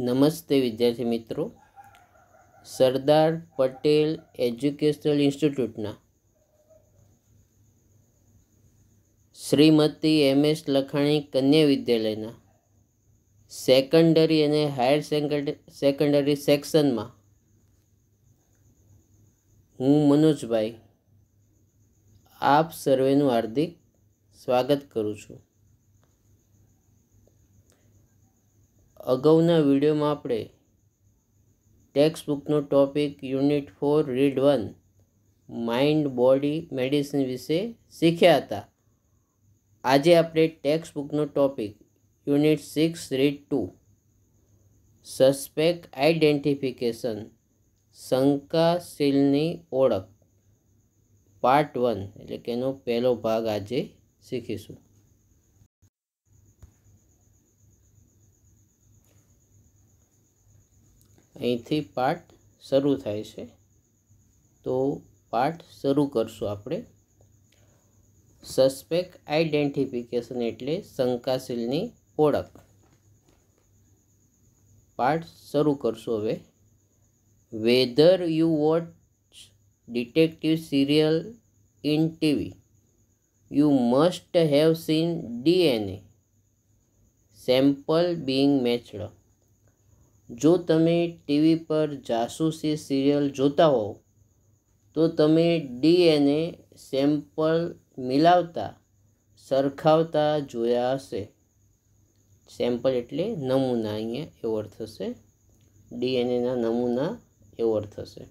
નમસ્તે વિદ્યાર્થી મિત્રો સરદાર પટેલ એજ્યુકેશનલ ઇન્સ્ટિટ્યૂટના શ્રીમતી એમ એસ લખાણી કન્યા વિદ્યાલયના સેકન્ડરી અને હાયર સેકન્ડરી સેક્શનમાં હું મનોજભાઈ આપ સર્વેનું હાર્દિક સ્વાગત કરું છું અગાઉના વિડીયોમાં આપણે ટેક્સ્ટ બુકનો topic unit four read one mind body medicine વિશે શીખ્યા હતા આજે આપણે ટેક્સ્ટ બુકનો topic unit six read two suspect identification શંકાશીલની ઓળખ પાર્ટ વન એટલે કે એનો પહેલો ભાગ આજે શીખીશું અહીંથી પાઠ શરૂ થાય છે તો પાઠ શરૂ કરશું આપણે સસ્પેક આઈડેન્ટિફિકેશન એટલે શંકાશીલની ઓળખ પાઠ શરૂ કરશું હવે whether you watch detective serial in TV you must have seen DNA sample being matched જો તમે ટીવી પર જાસૂસી સિરિયલ જોતા હોવ તો તમે ડીએનએ સેમ્પલ મિલાવતા સરખાવતા જોયા હશે સેમ્પલ એટલે નમૂના અહીંયા એવો અર્થ થશે ડીએનએના નમૂના એવો અર્થ થશે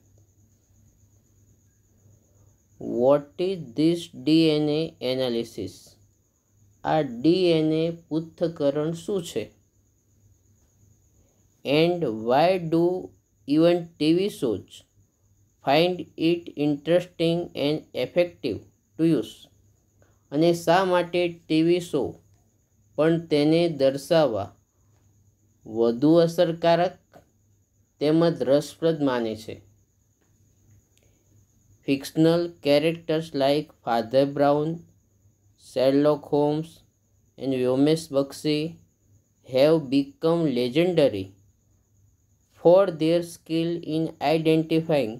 what is this DNA analysis આ ડીએનએ પૃથ્થકરણ શું છે and why do even TV shows find it interesting and effective to use અને શા માટે ટીવી શો પણ તેને દર્શાવવા વધુ અસરકારક તેમજ રસપ્રદ માને છે fictional characters like Father Brown Sherlock Holmes and Vyomesh Bakshi have become legendary for their skill in identifying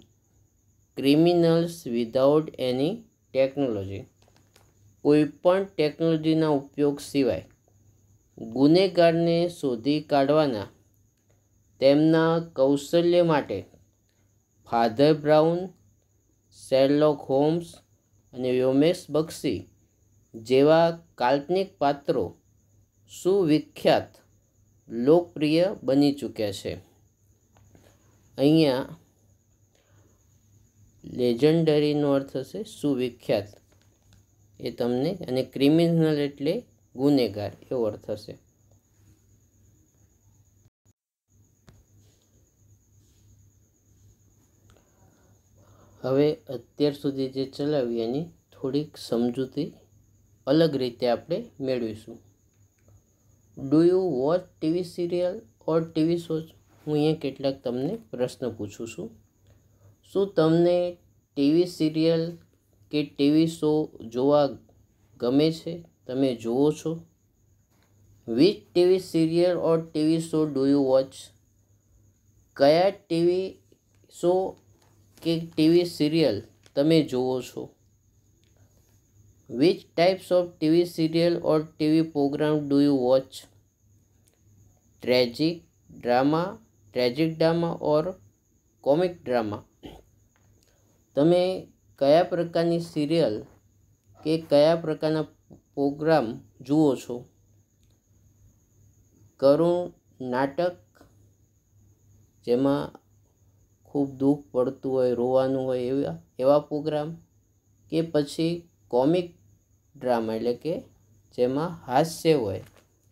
criminals without any technology કોઈપણ ટેકનોલોજીના ઉપયોગ સિવાય ગુનેગારને શોધી કાઢવાના તેમના કૌશલ્ય માટે ફાધર બ્રાઉન શેરલોક હોમ્સ અને વ્યોમેશ બક્ષી જેવા કાલ્પનિક પાત્રો સુવિખ્યાત લોકપ્રિય બની ચૂક્યા છે અહીંયા લેજન્ડરીનો અર્થ હશે સુવિખ્યાત એ તમને અને ક્રિમિનલ એટલે ગુનેગાર એવો અર્થ હશે હવે અત્યાર સુધી જે ચલાવી એની થોડીક સમજૂતી અલગ રીતે આપણે મેળવીશું do you watch TV serial or TV shows હું અહીંયા કેટલાક તમને પ્રશ્ન પૂછું છું શું તમને ટીવી સિરિયલ કે ટીવી શો જોવા ગમે છે તમે જુઓ છો which TV serial or TV show do you watch કયા ટીવી શો કે ટીવી સિરિયલ તમે જુઓ છો which types of TV serial or TV program do you watch tragic drama tragic drama or comic drama તમે કયા પ્રકારની serial કે કયા પ્રકારના પ્રોગ્રામ જુઓ છો કરું નાટક જેમાં ખૂબ દુઃખ પડતું હોય રોવાનું હોય એવા એવા પ્રોગ્રામ કે પછી કોમિક ડ્રામા એટલે કે જેમાં હાસ્ય હોય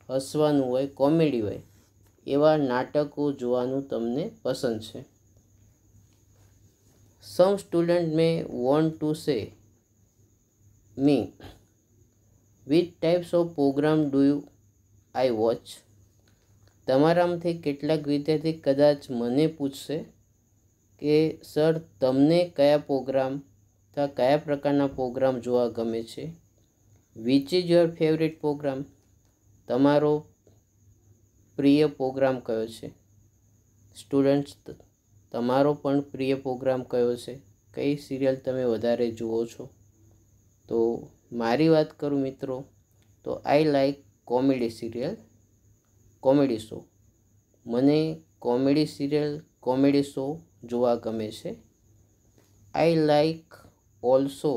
હસવાનું હોય કોમેડી હોય એવા નાટકો જોવાનું તમને પસંદ છે some student may want to say me with types of program do you I watch તમારામાંથી કેટલાક વિદ્યાર્થી કદાચ મને પૂછશે કે સર તમને કયા પ્રોગ્રામ અથવા કયા પ્રકારના પ્રોગ્રામ જોવા ગમે છે which is your favourite program તમારો પ્રિય પ્રોગ્રામ કયો છે સ્ટુડન્ટ્સ તમારો પણ પ્રિય પ્રોગ્રામ કયો છે કઈ સિરિયલ તમે વધારે જુઓ છો તો મારી વાત કરું મિત્રો તો I like comedy serial comedy show મને કોમેડી સિરિયલ કોમેડી શો જોવા ગમે છે I like also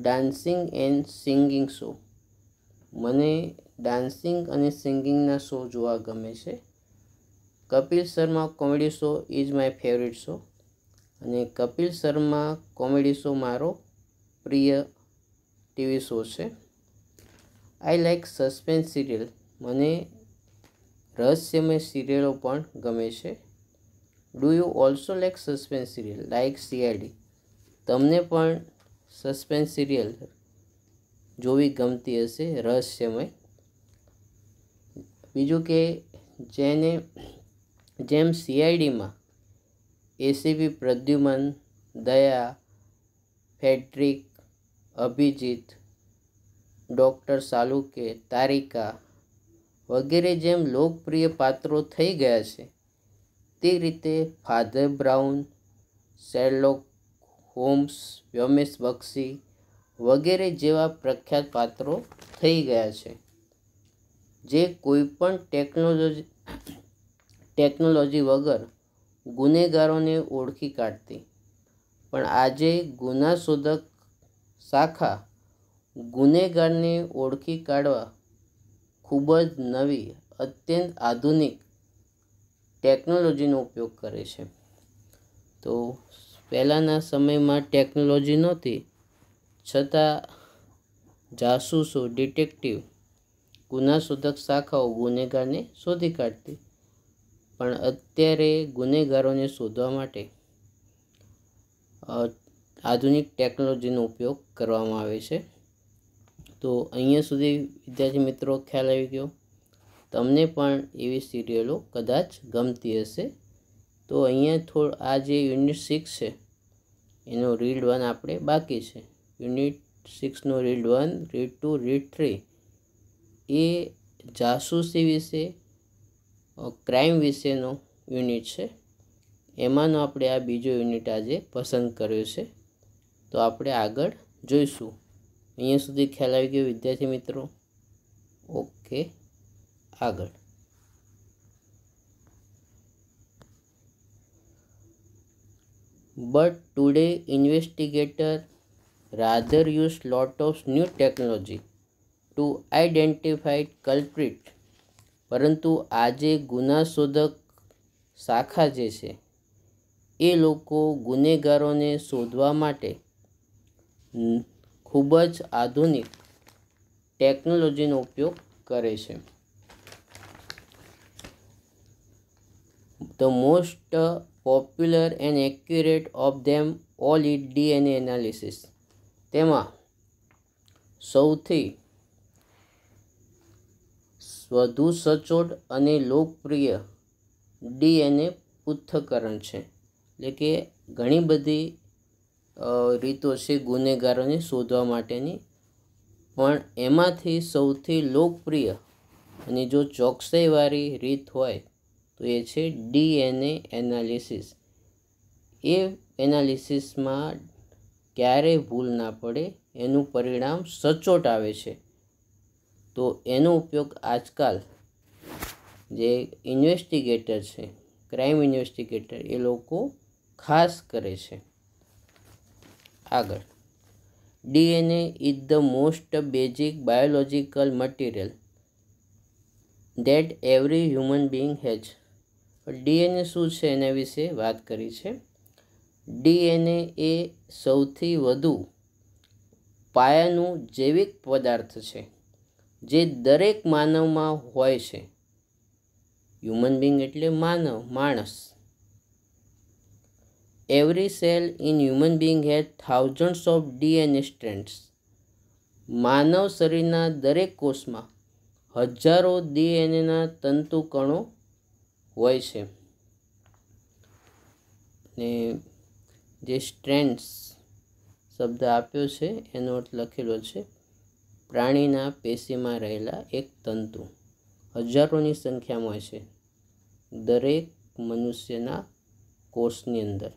dancing and singing show મને ડાન્સિંગ અને સિંગિંગના શો જોવા ગમે છે Kapil Sharma comedy show is my favourite show અને કપિલ શર્મા કોમેડી શો મારો પ્રિય ટીવી શો છે આઈ લાઈક સસ્પેન્સ સિરિયલ મને રહસ્યમય સિરિયલો પણ ગમે છે do you also like suspense serial like CID તમને પણ સસ્પેન્સ સિરિયલ જોવી ગમતી હશે રહસ્યમય બીજું કે જેને જેમ સીઆઈડીમાં એસીબી પ્રદ્યુમન દયા ફેટ્રિક અભિજીત ડૉક્ટર સાલુકે તારિકા વગેરે જેમ લોકપ્રિય પાત્રો થઈ ગયા છે તે રીતે Father Brown Sherlock Holmes Vyomesh Bakshi વગેરે જેવા પ્રખ્યાત પાત્રો થઈ ગયા છે જે કોઈપણ ટેકનોલોજી ટેકનોલોજી વગર ગુનેગારોને ઓળખી કાઢતી પણ આજે ગુનાશોધક શાખા ગુનેગારને ઓળખી કાઢવા ખૂબ જ નવી અત્યંત આધુનિક ટેકનોલોજીનો ઉપયોગ કરે છે તો પહેલાંના સમયમાં ટેકનોલોજી નહોતી છતાં જાસૂસો ડિટેક્ટિવ ગુનાશોધક શાખાઓ ગુનેગારને શોધી કાઢતી પણ અત્યારે ગુનેગારોને શોધવા માટે આધુનિક ટેકનોલોજીનો ઉપયોગ કરવામાં આવે છે તો અહીંયા સુધી વિદ્યાર્થી મિત્રો ખ્યાલ આવી ગયો તમને પણ એવી સિરિયલો કદાચ ગમતી હશે તો અહીંયા થોડ આ જે યુનિટ સિક્સ છે એનો રીડ વન આપણે બાકી છે યુનિટ સિક્સનો read one read two read three એ જાસૂસી વિશે ક્રાઇમ વિશેનો યુનિટ છે એમાંનો આપણે આ બીજો યુનિટ આજે પસંદ કર્યો છે તો આપણે આગળ જોઈશું અહીંયા સુધી ખ્યાલ આવી ગયો વિદ્યાર્થી મિત્રો ઓકે આગળ but today investigator rather use lot of new technology to identified culprit પરંતુ આજે ગુનાશોધક શાખા જે છે એ લોકો ગુનેગારોને શોધવા માટે ખૂબ જ આધુનિક ટેકનોલોજીનો ઉપયોગ કરે છે the most popular and accurate of them all it DNA analysis તેમાં સૌથી વધુ સચોટ અને લોકપ્રિય ડીએનએ પૃથ્થકરણ છે એટલે કે ઘણી બધી રીતો છે ગુનેગારોને શોધવા માટેની પણ એમાંથી સૌથી લોકપ્રિય અને જો ચોકસાઈવાળી રીત હોય તો એ છે ડીએનએ એનાલિસિસ એ એનાલિસિસમાં ક્યારેય ભૂલ ના પડે એનું પરિણામ સચોટ આવે છે તો એનો ઉપયોગ આજકાલ જે ઇન્વેસ્ટિગેટર છે ક્રાઇમ ઇન્વેસ્ટિગેટર એ લોકો ખાસ કરે છે આગળ DNA is the most basic biological material that every human being has DNA શું છે એના વિશે વાત કરી છે ડીએનએ એ સૌથી વધુ પાયાનું જૈવિક પદાર્થ છે જે દરેક માનવમાં હોય છે હ્યુમન બિંગ એટલે માનવ માણસ every cell in human being has thousands of DNA strands માનવ શરીરના દરેક કોષમાં હજારો ડીએનએના તંતુ કણો હોય છે ને જે સ્ટ્રેન્ડ્સ શબ્દ આપ્યો છે એનો અર્થ લખેલો છે પ્રાણીના પેશીમાં રહેલા એક તંતુ હજારોની સંખ્યામાં છે દરેક મનુષ્યના કોષની અંદર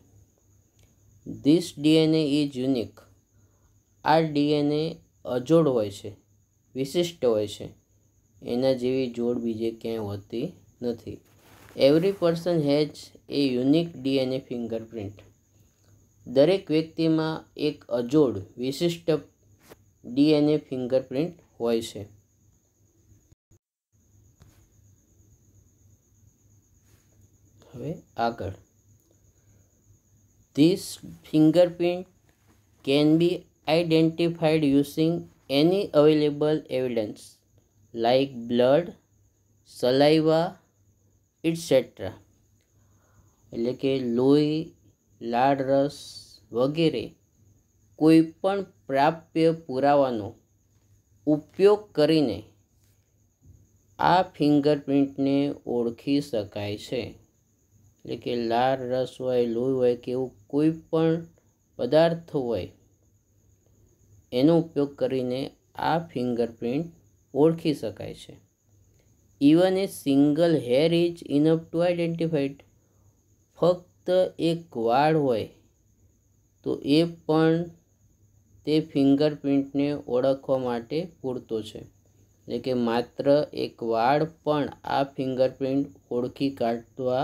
ધીસ ડીએનએ ઇઝ યુનિક આ ડીએનએ અજોડ હોય છે વિશિષ્ટ હોય છે એના જેવી જોડ બીજે ક્યાંય હોતી નથી every person has a unique DNA fingerprint દરેક વ્યક્તિમાં એક અજોડ વિશિષ્ટ ડીએનએ ફિંગરપ્રિન્ટ હોય છે હવે આગળ this fingerprint can be identified using any available evidence like blood saliva etcetera એટલે કે લોહી લાળ રસ વગેરે કોઈ પણ પ્રાપ્ય પુરાવાનો ઉપયોગ કરીને આ ફિંગરપ્રિન્ટને ઓળખી શકાય છે એટલે કે લાર રસ હોય લોહી હોય કે એવું કોઈ પણ પદાર્થ હોય એનો ઉપયોગ કરીને આ ફિંગરપ્રિન્ટ ઓળખી શકાય છે even a single hair is enough to identified ફક્ત એક વાળ હોય તો એ પણ તે ફિંગરપ્રિન્ટને ઓળખવા માટે પૂરતો છે એટલે કે માત્ર એક વાળ પણ આ ફિંગરપ્રિન્ટ ઓળખી કાઢવા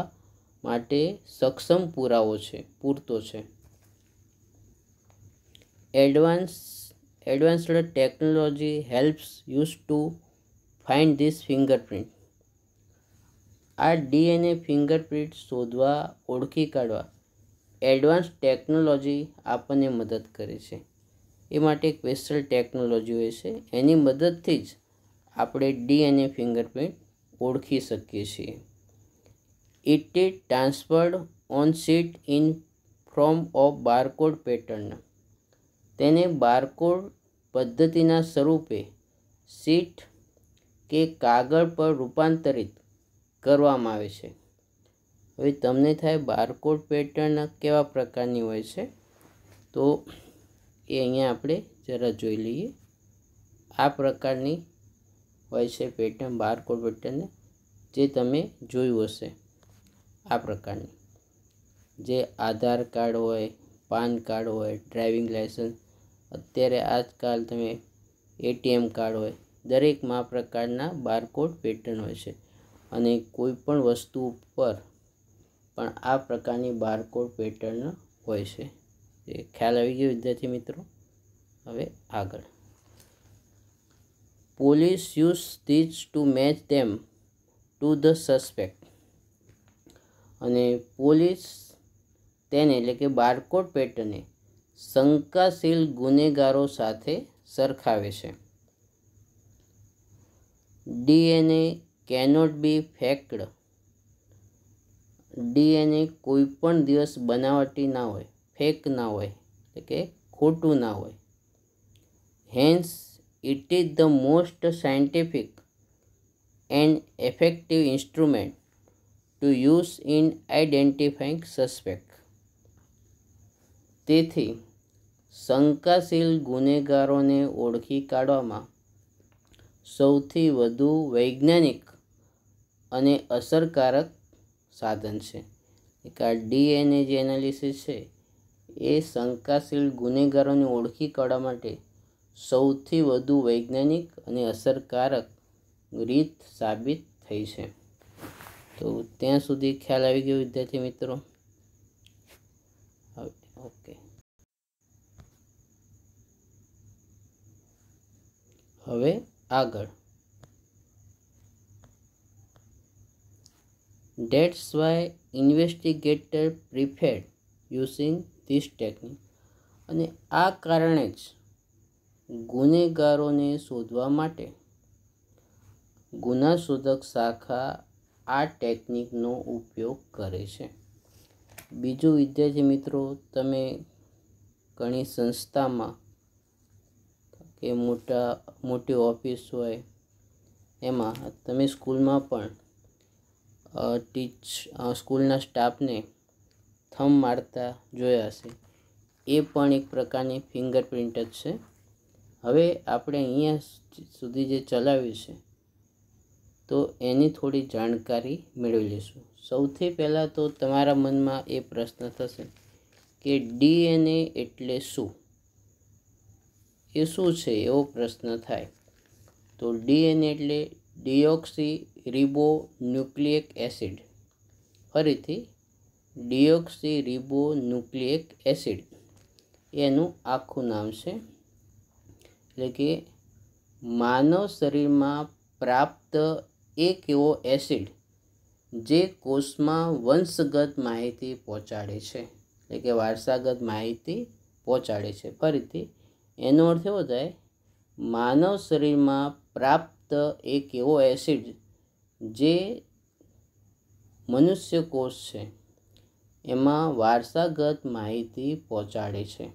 માટે સક્ષમ પુરાવો છે પૂરતો છે advance advanced technology helps use to find this fingerprint આ ડીએનએ ફિંગરપ્રિન્ટ શોધવા ઓળખી કાઢવા એડવાન્સ ટેકનોલોજી આપણને મદદ કરે છે એ માટે એક સ્પેશિયલ ટેકનોલોજી હોય છે એની મદદથી જ આપણે ડીએનએ ફિંગરપ્રિન્ટ ઓળખી શકીએ છીએ it is transferred on sheet in from of barcode pattern તેને બારકોડ પદ્ધતિના સ્વરૂપે સીટ કે કાગળ પર રૂપાંતરિત કરવામાં આવે છે હવે તમને થાય બારકોડ પેટર્ન કેવા પ્રકારની હોય છે તો એ અહીંયા આપણે જરા જોઈ લઈએ આ પ્રકારની હોય છે પેટર્ન બારકોડ પેટર્ન જે તમે જોયું હશે આ પ્રકારની જે આધાર કાર્ડ હોય પાન કાર્ડ હોય ડ્રાઇવિંગ લાઇસન્સ અત્યારે આજકાલ તમે એટીએમ કાર્ડ હોય દરેકમાં પ્રકારના બારકોડ પેટર્ન હોય છે અને કોઈ પણ વસ્તુ ઉપર પણ આ પ્રકારની બારકોડ પેટર્ન હોય છે એ ખ્યાલ આવી ગયો વિદ્યાર્થી મિત્રો હવે આગળ police use these to match them to the suspect અને પોલીસ તેને એટલે કે બારકોડ પેટર્નને શંકાશીલ ગુનેગારો સાથે સરખાવે છે DNA cannot be faked DNA કોઈ પણ દિવસ બનાવટી ના હોય ફેક ના હોય એટલે કે ખોટું ના હોય hence it is the most scientific and effective instrument to use in identifying suspect તેથી શંકાશીલ ગુનેગારોને ઓળખી કાઢવામાં સૌથી વધુ વૈજ્ઞાનિક અને અસરકારક સાધન છે એક આ ડીએનએ જે એનાલિસિસ છે એ શંકાશીલ ગુનેગારોને ઓળખી કાઢવા માટે સૌથી વધુ વૈજ્ઞાનિક અને અસરકારક રીત સાબિત થઈ છે તો ત્યાં સુધી ખ્યાલ આવી ગયો વિદ્યાર્થી મિત્રો ઓકે હવે આગળ that's why investigator preferred using these technique અને આ કારણે જ ગુનેગારોને શોધવા માટે ગુના શોધક શાખા આ ટેકનિકનો ઉપયોગ કરે છે બીજું વિદ્યાર્થી મિત્રો તમે ઘણી સંસ્થામાં કે મોટા મોટી ઓફિસ હોય એમાં તમે સ્કૂલમાં પણ ટીચ સ્કૂલના સ્ટાફને થમ મારતા જોયા હશે એ પણ એક પ્રકારની ફિંગરપ્રિન્ટ જ છે હવે આપણે અહીંયા સુધી જે ચલાવ્યું છે તો એની થોડી જાણકારી મેળવી લઈશું સૌથી પહેલાં તો તમારા મનમાં એ પ્રશ્ન થશે કે ડીએનએ એટલે શું એ શું છે એવો પ્રશ્ન થાય તો ડીએનએ એટલે ડિયોક્સી રિબો ન્યુક્લિયક એસિડ ફરીથી ડિયોક્સી રિબો ન્યુક્લિક એસિડ એનું આખું નામ છે એટલે કે માનવ શરીરમાં પ્રાપ્ત એક એવો એસિડ જે કોષમાં વંશગત માહિતી પહોંચાડે છે એટલે કે વારસાગત માહિતી પહોંચાડે છે ફરીથી એનો અર્થ એવો થાય માનવ શરીરમાં પ્રાપ્ત એક એવો એસિડ જે મનુષ્ય કોષ છે એમાં વારસાગત માહિતી પહોંચાડે છે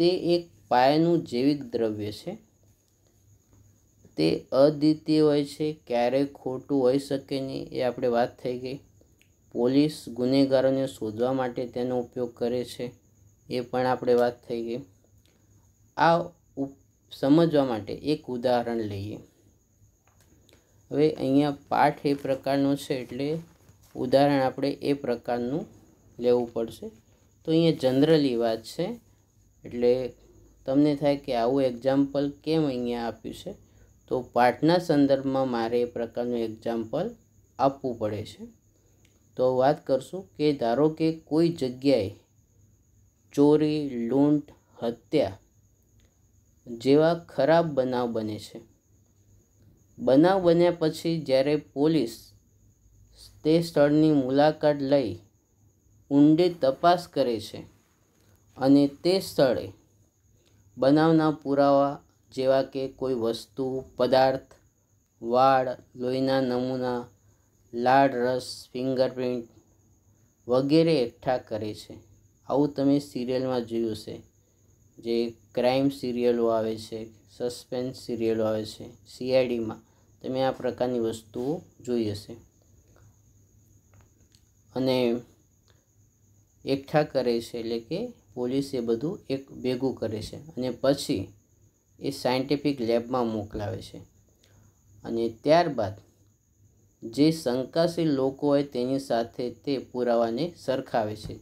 તે એક પાયાનું જૈવિક દ્રવ્ય છે તે અદ્વિતીય હોય છે ક્યારેય ખોટું હોઈ શકે નહીં એ આપણે વાત થઈ ગઈ પોલીસ ગુનેગારોને શોધવા માટે તેનો ઉપયોગ કરે છે એ પણ આપણે વાત થઈ ગઈ આ સમજવા માટે એક ઉદાહરણ લઈએ હવે અહીંયા પાઠ એ પ્રકારનો છે એટલે ઉદાહરણ આપણે એ પ્રકારનું લેવું પડશે તો અહીંયા જનરલી વાત છે એટલે તમને થાય કે આવું એક્ઝામ્પલ કેમ અહીંયા આપ્યું છે તો પાઠના સંદર્ભમાં મારે એ પ્રકારનું એક્ઝામ્પલ આપવું પડે છે તો વાત કરશું કે ધારો કે કોઈ જગ્યાએ ચોરી લૂંટ હત્યા જેવા ખરાબ બનાવ બને છે બનાવ બન્યા પછી જ્યારે પોલીસ તે સ્થળની મુલાકાત લઈ ઊંડે તપાસ કરે છે અને તે સ્થળે બનાવના પુરાવા જેવા કે કોઈ વસ્તુ પદાર્થ વાળ લોહીના નમૂના લાળ રસ ફિંગરપ્રિન્ટ વગેરે એકઠા કરે છે આવું તમે સિરિયલમાં જોયું છે જે ક્રાઇમ સિરિયલો આવે છે સસ્પેન્સ સિરિયલો આવે છે સીઆઈડીમાં તમે આ પ્રકારની વસ્તુઓ જોઈ હશે અને એકઠા કરે છે એટલે કે પોલીસ એ બધું એક ભેગું કરે છે અને પછી એ સાયન્ટિફિક લેબમાં મોકલાવે છે અને ત્યારબાદ જે શંકાશીલ લોકો હોય તેની સાથે તે પુરાવાને સરખાવે છે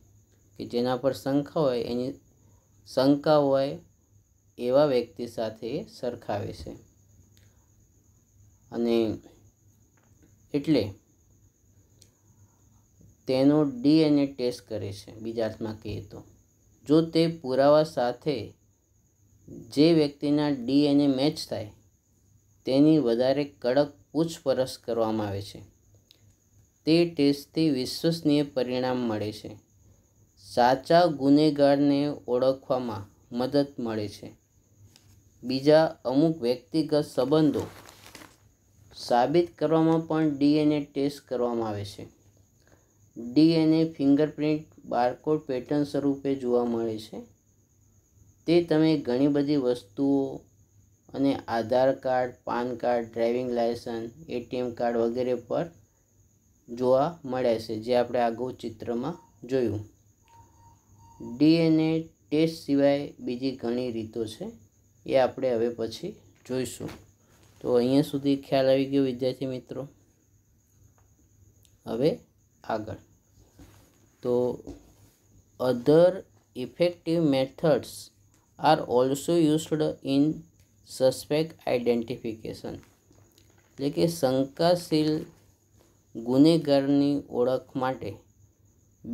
કે જેના પર શંકા હોય એની શંકા હોય એવા વ્યક્તિ સાથે એ સરખાવે છે અને એટલે તેનો ડીએનએ ટેસ્ટ કરે છે બીજા અર્થમાં કહીએ તો જો તે પુરાવા સાથે જે વ્યક્તિના ડીએનએ મેચ થાય તેની વધારે કડક પૂછપરછ કરવામાં આવે છે તે ટેસ્ટથી વિશ્વસનીય પરિણામ મળે છે સાચા ગુનેગારને ઓળખવામાં મદદ મળે છે બીજા અમુક વ્યક્તિગત સંબંધો સાબિત કરવામાં પણ ડીએનએ ટેસ્ટ કરવામાં આવે છે ડીએનએ ફિંગરપ્રિન્ટ બારકોડ પેટર્ન સ્વરૂપે જોવા મળે છે તે તમે ઘણી બધી વસ્તુઓ અને Aadhaar card PAN card driving licence ATM card વગેરે પર જોવા મળે છે જે આપણે આગળ ચિત્રમાં જોયું ડીએનએ ટેસ્ટ સિવાય બીજી ઘણી રીતો છે એ આપણે હવે પછી જોઈશું તો અહીંયા સુધી ખ્યાલ આવી ગયો વિદ્યાર્થી મિત્રો હવે આગળ તો other effective methods are also used in suspect identification એટલે કે શંકાશીલ ગુનેગારની ઓળખ માટે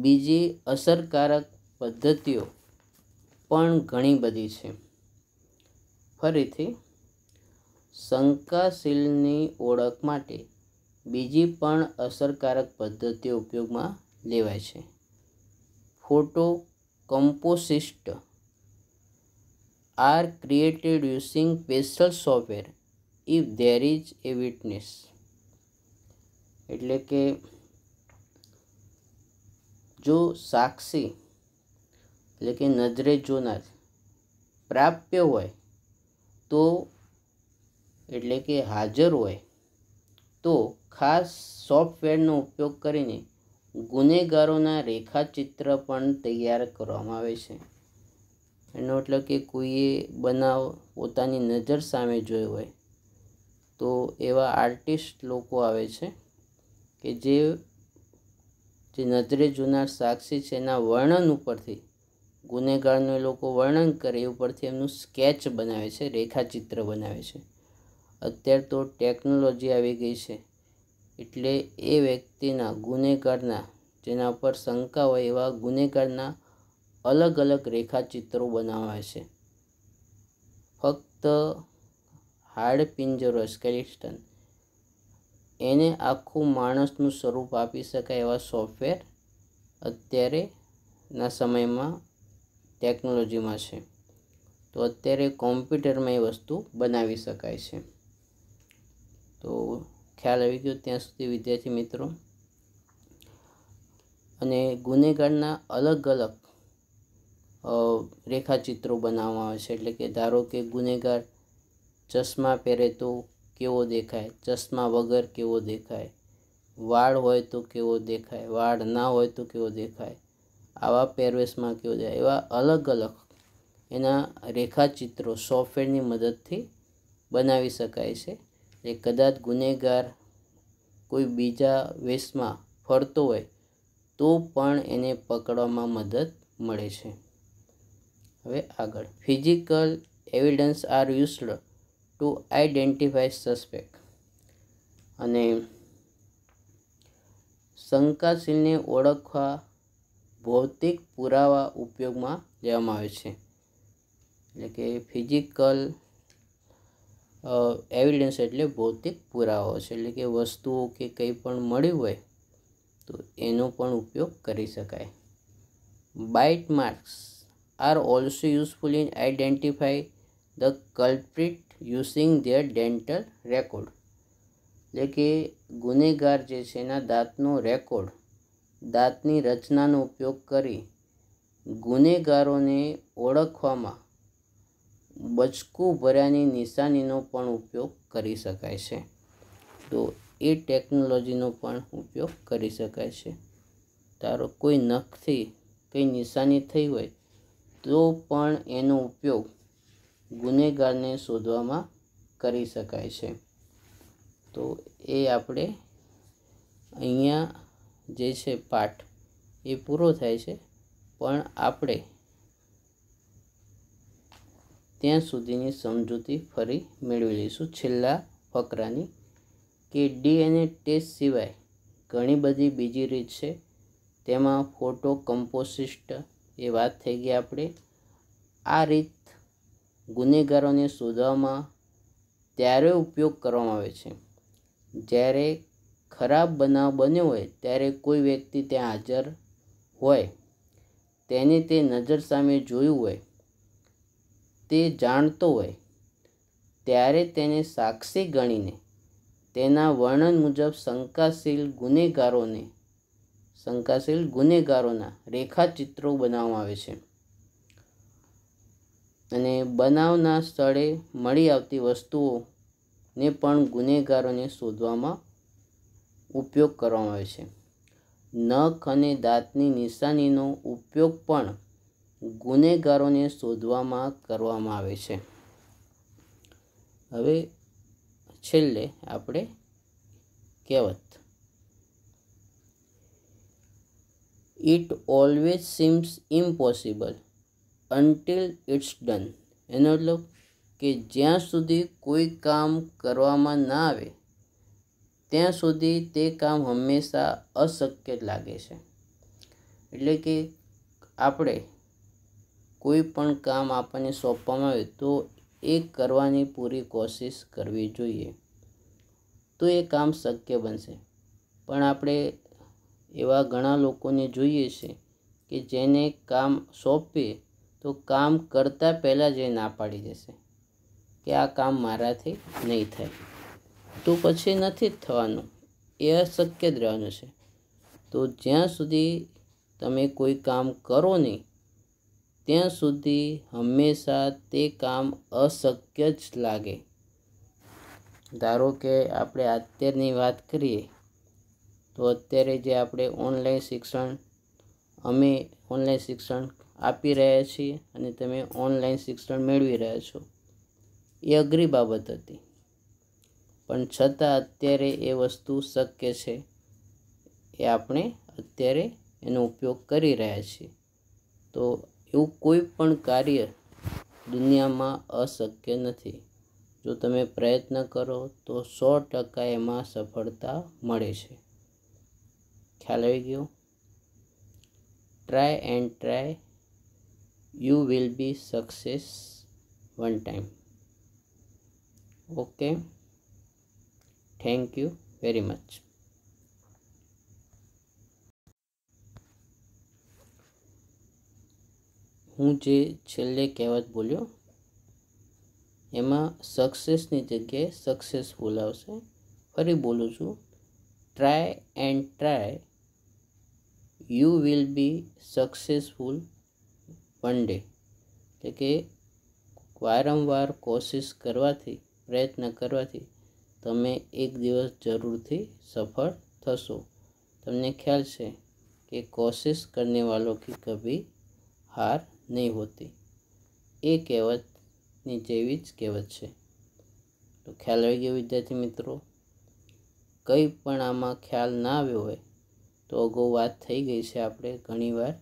બીજી અસરકારક પદ્ધતિઓ પણ ઘણી બધી છે ફરીથી શંકાશીલની ઓળખ માટે બીજી પણ અસરકારક પદ્ધતિઓ ઉપયોગમાં લેવાય છે photo composite are created using special software if there is a witness એટલે કે જો સાક્ષી એટલે કે નજરે જોનાર પ્રાપ્ય હોય તો એટલે કે હાજર હોય તો ખાસ સોફ્ટવેરનો ઉપયોગ કરીને ગુનેગારોના રેખાચિત્ર પણ તૈયાર કરવામાં આવે છે એનો એટલે કે કોઈએ બનાવ પોતાની નજર સામે જોયો હોય તો એવા આર્ટિસ્ટ લોકો આવે છે કે જે જે નજરે જોનાર સાક્ષી છે એના વર્ણન ઉપરથી ગુનેગારનું લોકો વર્ણન કરે એ ઉપરથી એમનું સ્કેચ બનાવે છે રેખાચિત્ર બનાવે છે અત્યારે તો ટેકનોલોજી આવી ગઈ છે એટલે એ વ્યક્તિના ગુનેગારના જેના પર શંકા હોય એવા ગુનેગારના અલગ અલગ રેખાચિત્રો બનાવે છે ફક્ત હાડપિંજરો સ્કેલિસ્ટન એને આખું માણસનું સ્વરૂપ આપી શકાય એવા સોફ્ટવેર અત્યારેના સમયમાં ટેકનોલોજીમાં છે તો અત્યારે કોમ્પ્યુટરમાં એ વસ્તુ બનાવી શકાય છે તો ખ્યાલ આવી ગયો ત્યાં સુધી વિદ્યાર્થી મિત્રો અને ગુનેગારના અલગ અલગ રેખાચિત્રો બનાવવામાં આવે છે એટલે કે ધારો કે ગુનેગાર ચશ્મા પહેરે તો કેવો દેખાય ચશ્મા વગર કેવો દેખાય વાળ હોય તો કેવો દેખાય વાળ ના હોય તો કેવો દેખાય આવા પહેરવેશમાં કેવો દેખાય એવા અલગ અલગ એના રેખાચિત્રો સોફ્ટવેરની મદદથી બનાવી શકાય છે ને કદાચ ગુનેગાર કોઈ બીજા વેશમાં ફરતો હોય તો પણ એને પકડવામાં મદદ મળે છે હવે આગળ physical evidence are used to identify suspect અને શંકાશીલને ઓળખવા ભૌતિક પુરાવા ઉપયોગમાં લેવામાં આવે છે એટલે કે ફિઝિકલ એવિડન્સ એટલે ભૌતિક પુરાવો છે એટલે કે વસ્તુઓ કે કંઈ પણ મળ્યું હોય તો એનો પણ ઉપયોગ કરી શકાય bite marks are also useful in identify the culprit using their dental record એટલે કે ગુનેગાર જે છે એના દાંતનો રેકોર્ડ દાંતની રચનાનો ઉપયોગ કરી ગુનેગારોને ઓળખવામાં બચકું ભર્યાની નિશાનીનો પણ ઉપયોગ કરી શકાય છે તો એ ટેકનોલોજીનો પણ ઉપયોગ કરી શકાય છે તારો કોઈ નખથી કંઈ નિશાની થઈ હોય તો પણ એનો ઉપયોગ ગુનેગારને શોધવામાં કરી શકાય છે તો એ આપણે અહીંયા જે છે પાઠ એ પૂરો થાય છે પણ આપણે ત્યાં સુધીની સમજૂતી ફરી મેળવી લઈશું છેલ્લા ફકરાની કે ડીએનએ ટેસ્ટ સિવાય ઘણી બધી બીજી રીત છે તેમાં ફોટો કમ્પોસિસ્ટ એ વાત થઈ ગઈ આપણે આ રીત ગુનેગારોને શોધવામાં ત્યારે ઉપયોગ કરવામાં આવે છે જ્યારે ખરાબ બનાવ બન્યો હોય ત્યારે કોઈ વ્યક્તિ ત્યાં હાજર હોય તેને તે નજર સામે જોયું હોય તે જાણતો હોય ત્યારે તેને સાક્ષી ગણીને તેના વર્ણન મુજબ શંકાશીલ ગુનેગારોને શંકાશીલ ગુનેગારોના રેખાચિત્રો બનાવવામાં આવે છે અને બનાવના સ્થળે મળી આવતી વસ્તુઓને પણ ગુનેગારોને શોધવામાં ઉપયોગ કરવામાં આવે છે નખ અને દાંતની નિશાનીનો ઉપયોગ પણ ગુનેગારોને શોધવામાં કરવામાં આવે છે હવે છેલ્લે આપણે કહેવત it always seems impossible until it's done એનો મતલબ કે જ્યાં સુધી કોઈ કામ કરવામાં ના આવે ત્યાં સુધી તે કામ હંમેશા અશક્ય લાગે છે એટલે કે આપણે કોઈ પણ કામ આપણને સોંપવામાં આવે તો એ કરવાની પૂરી કોશિશ કરવી જોઈએ તો એ કામ શક્ય બનશે પણ આપણે એવા ઘણા લોકોને જોઈએ છે કે જેને કામ સોંપીએ તો કામ કરતાં પહેલાં જ એ ના પાડી દેશે કે આ કામ મારાથી નહીં થાય તો પછી નથી જ થવાનું એ અશક્ય જ રહેવાનું છે તો જ્યાં સુધી તમે કોઈ કામ કરો નહીં ત્યાં સુધી હંમેશા તે કામ અશક્ય જ લાગે ધારો કે આપણે અત્યારની વાત કરીએ તો અત્યારે જે આપણે ઓનલાઈન શિક્ષણ અમે ઓનલાઈન શિક્ષણ આપી રહ્યા છીએ અને તમે ઓનલાઈન શિક્ષણ મેળવી રહ્યા છો એ અઘરી બાબત હતી પણ છતાં અત્યારે એ વસ્તુ શક્ય છે એ આપણે અત્યારે એનો ઉપયોગ કરી રહ્યા છીએ તો એવું કોઈ પણ કાર્ય દુનિયામાં અશક્ય નથી જો તમે પ્રયત્ન કરો તો સો ટકા એમાં સફળતા મળે છે ખ્યાલ આવી ગયો try and try you will be success one time okay thank you very much હું જે છેલ્લે કહેવત બોલ્યો એમાં સક્સેસની જગ્યાએ સક્સેસફુલ આવશે ફરી બોલું છું try and try you will be successful one day એટલે કે વારંવાર કોશિશ કરવાથી પ્રયત્ન કરવાથી તમે એક દિવસ જરૂરથી સફળ થશો તમને ખ્યાલ છે કે કોશિશ કરને વાલો કી કભી હાર નહીં હોતી એ કહેવતની જેવી જ કહેવત છે તો ખ્યાલ આવી ગયો વિદ્યાર્થી મિત્રો કંઈ પણ આમાં ખ્યાલ ના આવ્યો હોય તો અગાઉ વાત થઈ ગઈ છે આપણે ઘણીવાર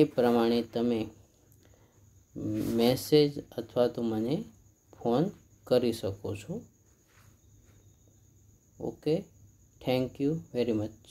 એ પ્રમાણે તમે મેસેજ અથવા તો મને ફોન કરી શકો છો okay thank you very much